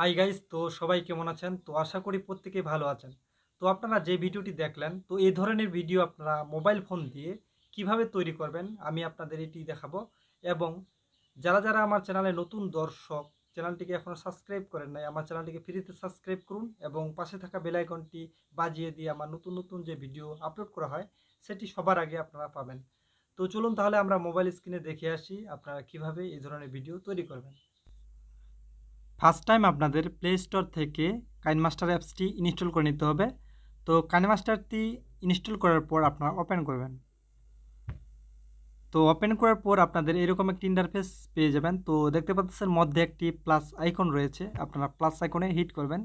hi guys তো সবাই কেমন আছেন তো আশা করি প্রত্যেকে ভালো আছেন তো আপনারা যে ভিডিওটি দেখলেন তো এই ধরনের ভিডিও আপনারা মোবাইল ফোন দিয়ে কিভাবে তৈরি করবেন আমি আপনাদের এটি দেখাবো এবং যারা যারা আমার চ্যানেলে নতুন দর্শক চ্যানেলটিকে এখনও সাবস্ক্রাইব করেন নাই আমার চ্যানেলটিকে ফ্রিতে সাবস্ক্রাইব করুন এবং পাশে থাকা বেলাইকনটি বাজিয়ে দিয়ে আমার নতুন নতুন যে ভিডিও আপলোড করা হয় সেটি সবার আগে আপনারা পাবেন তো চলুন তাহলে আমরা মোবাইল স্ক্রিনে দেখে আসি আপনারা কিভাবে এই ধরনের ভিডিও তৈরি করবেন ফার্স্ট টাইম আপনাদের প্লে স্টোর থেকে কাইনমাস্টার অ্যাপসটি ইনস্টল করে নিতে হবে তো কাইনমাস্টারটি ইনস্টল করার পর আপনারা ওপেন করবেন তো ওপেন করার পর আপনাদের এরকম একটি ইন্টারফেস পেয়ে যাবেন তো দেখতে পাচ্ছেন মধ্যে একটি প্লাস আইকন রয়েছে আপনারা প্লাস আইকনে হিট করবেন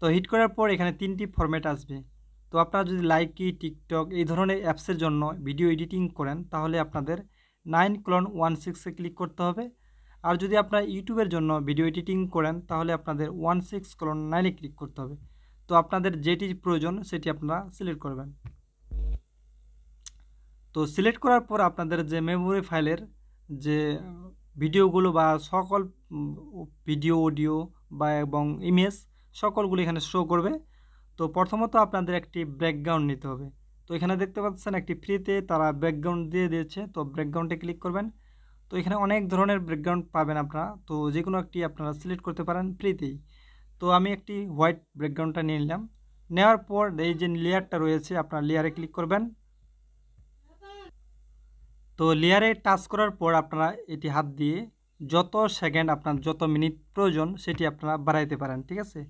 তো হিট করার পর এখানে তিনটি ফরম্যাট আসবে তো আপনারা যদি লাইকি টিকটক এই ধরনের অ্যাপসের জন্য ভিডিও এডিটিং করেন তাহলে আপনাদের নাইন ক্লন ওয়ান সিক্সে ক্লিক করতে হবে আর যদি আপনারা ইউটিউবের জন্য ভিডিও এডিটিং করেন তাহলে আপনাদের ওয়ান সিক্স কলন নাইনে ক্লিক করতে হবে তো আপনাদের যেটি প্রয়োজন সেটি আপনারা সিলেক্ট করবেন তো সিলেক্ট করার পর আপনাদের যে মেমোরি ফাইলের যে ভিডিওগুলো বা সকল ভিডিও অডিও বা এবং ইমেজ সকলগুলো এখানে শো করবে তো প্রথমত আপনাদের একটি ব্যাকগ্রাউন্ড নিতে হবে তো এখানে দেখতে পাচ্ছেন একটি ফ্রিতে তারা ব্যাকগ্রাউন্ড দিয়ে দিয়েছে তো ব্যাকগ্রাউন্ডে ক্লিক করবেন তো এখানে অনেক ধরনের ব্যাকগ্রাউন্ড পাবেন আপনারা তো যে কোনো একটি আপনারা সিলেক্ট করতে পারেন ফ্রিতেই তো আমি একটি হোয়াইট ব্যাকগ্রাউন্ডটা নিয়ে নিলাম নেওয়ার পর এই যে লেয়ারটা রয়েছে আপনার লেয়ারে ক্লিক করবেন তো লেয়ারে টাচ করার পর আপনারা এটি হাত দিয়ে যত সেকেন্ড আপনার যত মিনিট প্রয়োজন সেটি আপনারা বাড়াইতে পারেন ঠিক আছে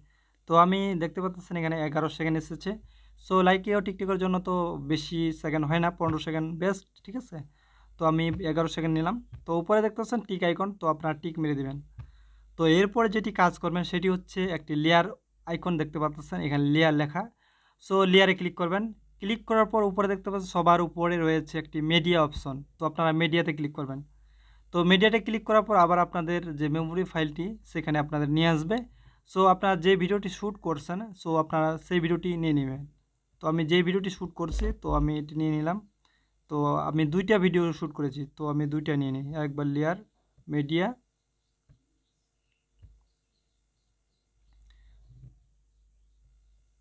তো আমি দেখতে পাচ্ছেন এখানে এগারো সেকেন্ড এসেছে সো লাইক এও টিকটিকের জন্য তো বেশি সেকেন্ড হয় না পনেরো সেকেন্ড বেস্ট ঠিক আছে তো আমি এগারো সেকেন্ড নিলাম তো উপরে দেখতে পাচ্ছেন টিক আইকন তো আপনারা টিক মেরে দেবেন তো এরপরে যেটি কাজ করবেন সেটি হচ্ছে একটি লেয়ার আইকন দেখতে পাচ্ছেন এখানে লেয়ার লেখা সো লেয়ারে ক্লিক করবেন ক্লিক করার পর উপরে দেখতে পাচ্ছেন সবার উপরে রয়েছে একটি মিডিয়া অপশন তো আপনারা মিডিয়াতে ক্লিক করবেন তো মিডিয়াতে ক্লিক করার পর আবার আপনাদের যে মেমোরি ফাইলটি সেখানে আপনাদের নিয়ে আসবে সো আপনারা যে ভিডিওটি শ্যুট করছেন সো আপনারা সেই ভিডিওটি নিয়ে নেবেন তো আমি যে ভিডিওটি শ্যুট করছি তো আমি এটি নিয়ে নিলাম তো আমি দুইটা ভিডিও শ্যুট করেছি তো আমি দুইটা নিয়ে নিই একবার লেয়ার মিডিয়া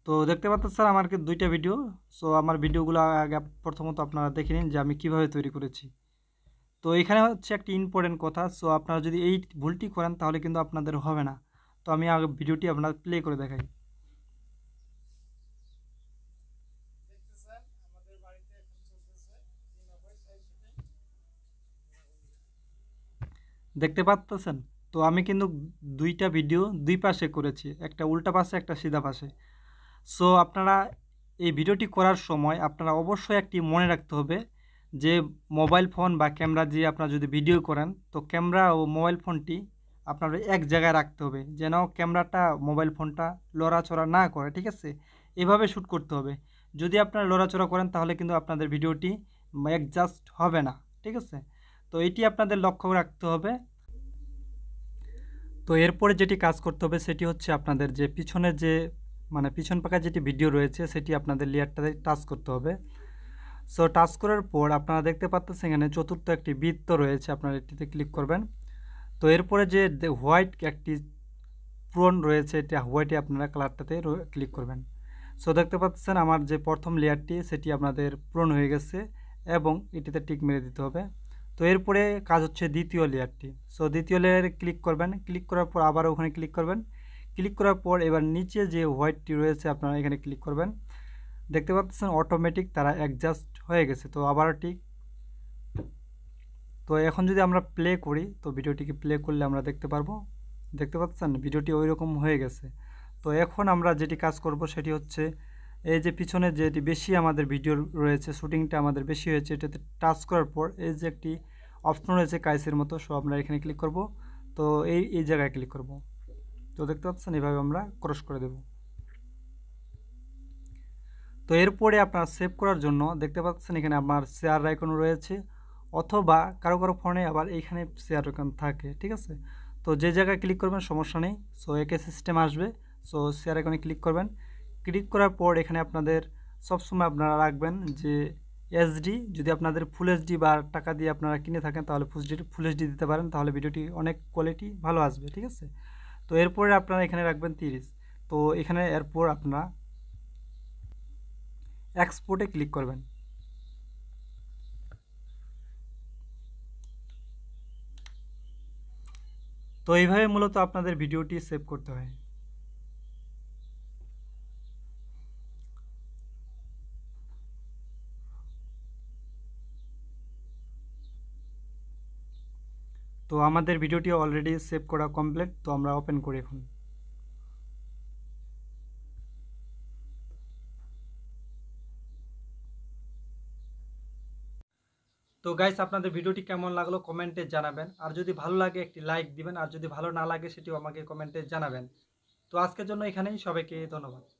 তো দেখতে পাচ্ছেন স্যার আমার দুইটা ভিডিও সো আমার ভিডিওগুলো আগে প্রথমত আপনারা দেখে নিন যে আমি কিভাবে তৈরি করেছি তো এখানে হচ্ছে একটা ইম্পর্টেন্ট কথা সো আপনারা যদি এই ভুলটি করেন তাহলে কিন্তু আপনাদের হবে না তো আমি আগে ভিডিওটি আপনার প্লে করে দেখাই দেখতে পাচ্ছেন তো আমি কিন্তু দুইটা ভিডিও দুই পাশে করেছি একটা উল্টা পাশে একটা সিধা পাশে সো আপনারা এই ভিডিওটি করার সময় আপনারা অবশ্যই একটি মনে রাখতে হবে যে মোবাইল ফোন বা ক্যামেরা দিয়ে আপনারা যদি ভিডিও করেন তো ক্যামেরা ও মোবাইল ফোনটি আপনার এক জায়গায় রাখতে হবে যেন ক্যামেরাটা মোবাইল ফোনটা লড়াচড়া না করে ঠিক আছে এভাবে শ্যুট করতে হবে যদি আপনারা লড়াচড়া করেন তাহলে কিন্তু আপনাদের ভিডিওটি অ্যাডজাস্ট হবে না ঠিক আছে তো এটি আপনাদের লক্ষ্য রাখতে হবে তো এরপরে যেটি কাজ করতে হবে সেটি হচ্ছে আপনাদের যে পিছনে যে মানে পিছন পাকা যেটি ভিডিও রয়েছে সেটি আপনাদের লেয়ারটাতে টাচ করতে হবে সো টাচ করার পর আপনারা দেখতে পাচ্ছেন এখানে চতুর্থ একটি বৃত্ত রয়েছে আপনারা এটিতে ক্লিক করবেন তো এরপরে যে হোয়াইট একটি পূরণ রয়েছে এটা হোয়াইটে আপনারা কালারটাতে ক্লিক করবেন সো দেখতে পাচ্ছেন আমার যে প্রথম লেয়ারটি সেটি আপনাদের পূরণ হয়ে গেছে এবং এটিতে টিক মেরে দিতে হবে তো এরপরে কাজ হচ্ছে দ্বিতীয় লেয়ারটি সো দ্বিতীয় লেয়ারে ক্লিক করবেন ক্লিক করার পর আবার ওখানে ক্লিক করবেন ক্লিক করার পর এবার নিচে যে হোয়াইটটি রয়েছে আপনারা এখানে ক্লিক করবেন দেখতে পাচ্ছেন অটোমেটিক তারা অ্যাডজাস্ট হয়ে গেছে তো আবার ঠিক তো এখন যদি আমরা প্লে করি তো ভিডিওটিকে প্লে করলে আমরা দেখতে পারবো দেখতে পাচ্ছেন ভিডিওটি ওই রকম হয়ে গেছে তো এখন আমরা যেটি কাজ করব সেটি হচ্ছে এই যে পিছনে যেটি বেশি আমাদের ভিডিও রয়েছে শুটিংটা আমাদের বেশি হয়েছে এটাতে টাচ করার পর এই যে একটি অপশন রয়েছে কাইসের মতো সো আমরা এখানে ক্লিক করব তো এই এই জায়গায় ক্লিক করব তো দেখতে পাচ্ছেন এভাবে আমরা ক্রস করে দেব তো এরপরে আপনার সেভ করার জন্য দেখতে পাচ্ছেন এখানে আমার শেয়ার আইকন রয়েছে অথবা কারো কারো ফোনে আবার এইখানে শেয়ার আইকন থাকে ঠিক আছে তো যে জায়গায় ক্লিক করবেন সমস্যা নেই সো একে সিস্টেম আসবে সো শেয়ার আইকনে ক্লিক করবেন ক্লিক করার পর এখানে আপনাদের সবসময় আপনারা রাখবেন যে এসডি যদি আপনাদের ফুল ডি বা টাকা দিয়ে আপনারা কিনে থাকেন তাহলে ফুল ফুল ডি দিতে পারেন তাহলে ভিডিওটি অনেক কোয়ালিটি ভালো আসবে ঠিক আছে তো এরপরে আপনারা এখানে রাখবেন তিরিশ তো এখানে এরপর আপনারা এক্সপোর্টে ক্লিক করবেন তো এইভাবে মূলত আপনাদের ভিডিওটি সেভ করতে হয় তো আমাদের ভিডিওটি অলরেডি সেভ করা কমপ্লিট তো আমরা ওপেন করি এখন তো গাইস আপনাদের ভিডিওটি কেমন লাগলো কমেন্টে জানাবেন আর যদি ভালো লাগে একটি লাইক দিবেন আর যদি ভালো না লাগে সেটিও আমাকে কমেন্টে জানাবেন তো আজকের জন্য এখানেই সবাইকে ধন্যবাদ